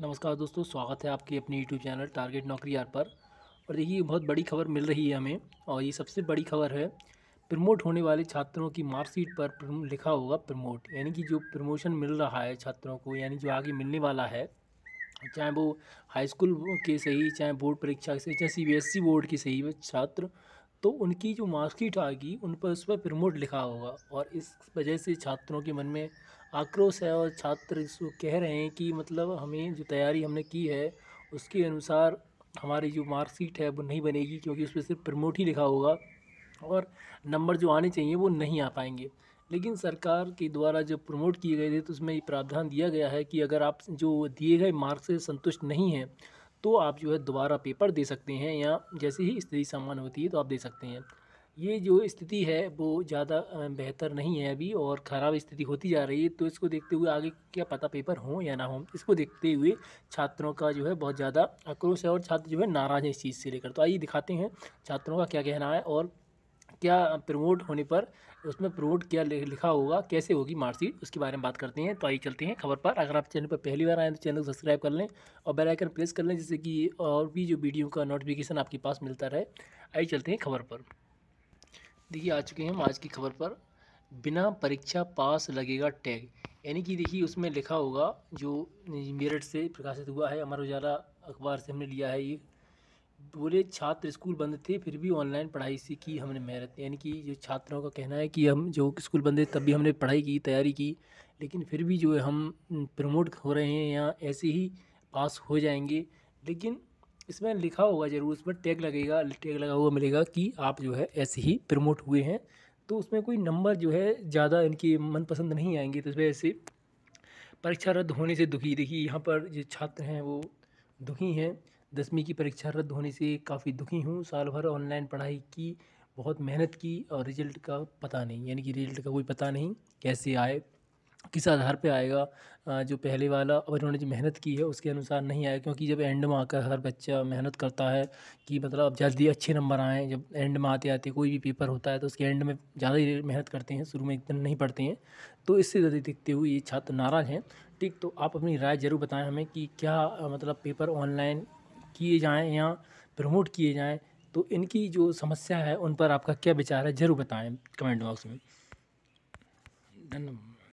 नमस्कार दोस्तों स्वागत है आपके अपने यूट्यूब चैनल टारगेट नौकरी आर पर और देखिए बहुत बड़ी खबर मिल रही है हमें और ये सबसे बड़ी खबर है प्रमोट होने वाले छात्रों की मार्कशीट पर लिखा होगा प्रमोट यानी कि जो प्रमोशन मिल रहा है छात्रों को यानी जो आगे मिलने वाला है चाहे वो हाई स्कूल के सही चाहे बोर्ड परीक्षा से चाहे सी बोर्ड के सही e छात्र तो उनकी जो मार्कशीट आएगी उन पर उस पर प्रमोट लिखा होगा और इस वजह से छात्रों के मन में आक्रोश है और छात्र इसको कह रहे हैं कि मतलब हमें जो तैयारी हमने की है उसके अनुसार हमारी जो मार्कशीट है वो नहीं बनेगी क्योंकि उस पर सिर्फ प्रमोट ही लिखा होगा और नंबर जो आने चाहिए वो नहीं आ पाएंगे लेकिन सरकार के द्वारा जो प्रमोट किए गए थे तो उसमें ये प्रावधान दिया गया है कि अगर आप जो दिए गए मार्क्स से संतुष्ट नहीं हैं तो आप जो है दोबारा पेपर दे सकते हैं या जैसे ही स्थिति सामान्य होती है तो आप दे सकते हैं ये जो स्थिति है वो ज़्यादा बेहतर नहीं है अभी और ख़राब स्थिति होती जा रही है तो इसको देखते हुए आगे क्या पता पेपर हो या ना हो इसको देखते हुए छात्रों का जो है बहुत ज़्यादा आक्रोश है और छात्र जो है नाराज़ है इस चीज़ से लेकर तो आइए दिखाते हैं छात्रों का क्या कहना है और क्या प्रमोट होने पर उसमें प्रमोट क्या लिखा होगा कैसे होगी मार्कशीट उसके बारे में बात करते हैं तो आइए चलते हैं खबर पर अगर आप चैनल पर पहली बार आए तो चैनल को सब्सक्राइब कर लें और बेल आइकन प्रेस कर लें जिससे कि और भी जो वीडियो का नोटिफिकेशन आपके पास मिलता रहे आइए चलते हैं खबर पर देखिए आ चुके हैं आज की खबर पर बिना परीक्षा पास लगेगा टैग यानी कि देखिए उसमें लिखा होगा जो मेरठ से प्रकाशित हुआ है अमर उजाला अखबार से हमने लिया है ये बोले छात्र स्कूल बंद थे फिर भी ऑनलाइन पढ़ाई से की हमने मेहनत यानी कि जो छात्रों का कहना है कि हम जो स्कूल बंद थे तब भी हमने पढ़ाई की तैयारी की लेकिन फिर भी जो है हम प्रमोट हो रहे हैं या ऐसे ही पास हो जाएंगे लेकिन इसमें लिखा होगा ज़रूर उसमें टैग लगेगा टैग लगा हुआ मिलेगा कि आप जो है ऐसे ही प्रमोट हुए हैं तो उसमें कोई नंबर जो है ज़्यादा इनके मनपसंद नहीं आएंगे तो इस वजह से परीक्षा रद्द होने से दुखी देखिए यहाँ पर जो छात्र हैं वो दुखी हैं दसवीं की परीक्षा रद्द होने से काफ़ी दुखी हूँ साल भर ऑनलाइन पढ़ाई की बहुत मेहनत की और रिजल्ट का पता नहीं यानी कि रिजल्ट का कोई पता नहीं कैसे आए किस आधार पे आएगा जो पहले वाला और इन्होंने जो मेहनत की है उसके अनुसार नहीं आया क्योंकि जब एंड में आकर हर बच्चा मेहनत करता है कि मतलब अब जल्दी अच्छे नंबर आएँ जब एंड में आते आते कोई भी पेपर होता है तो उसके एंड में ज़्यादा ही मेहनत करते हैं शुरू में एकदम नहीं पढ़ते हैं तो इससे ज़्यादा दिखते हुए ये छात्र नाराज़ हैं ठीक तो आप अपनी राय ज़रूर बताएं हमें कि क्या मतलब पेपर ऑनलाइन किए जाएँ या प्रमोट किए जाएँ तो इनकी जो समस्या है उन पर आपका क्या विचार है ज़रूर बताएँ कमेंट बॉक्स में धन्यवाद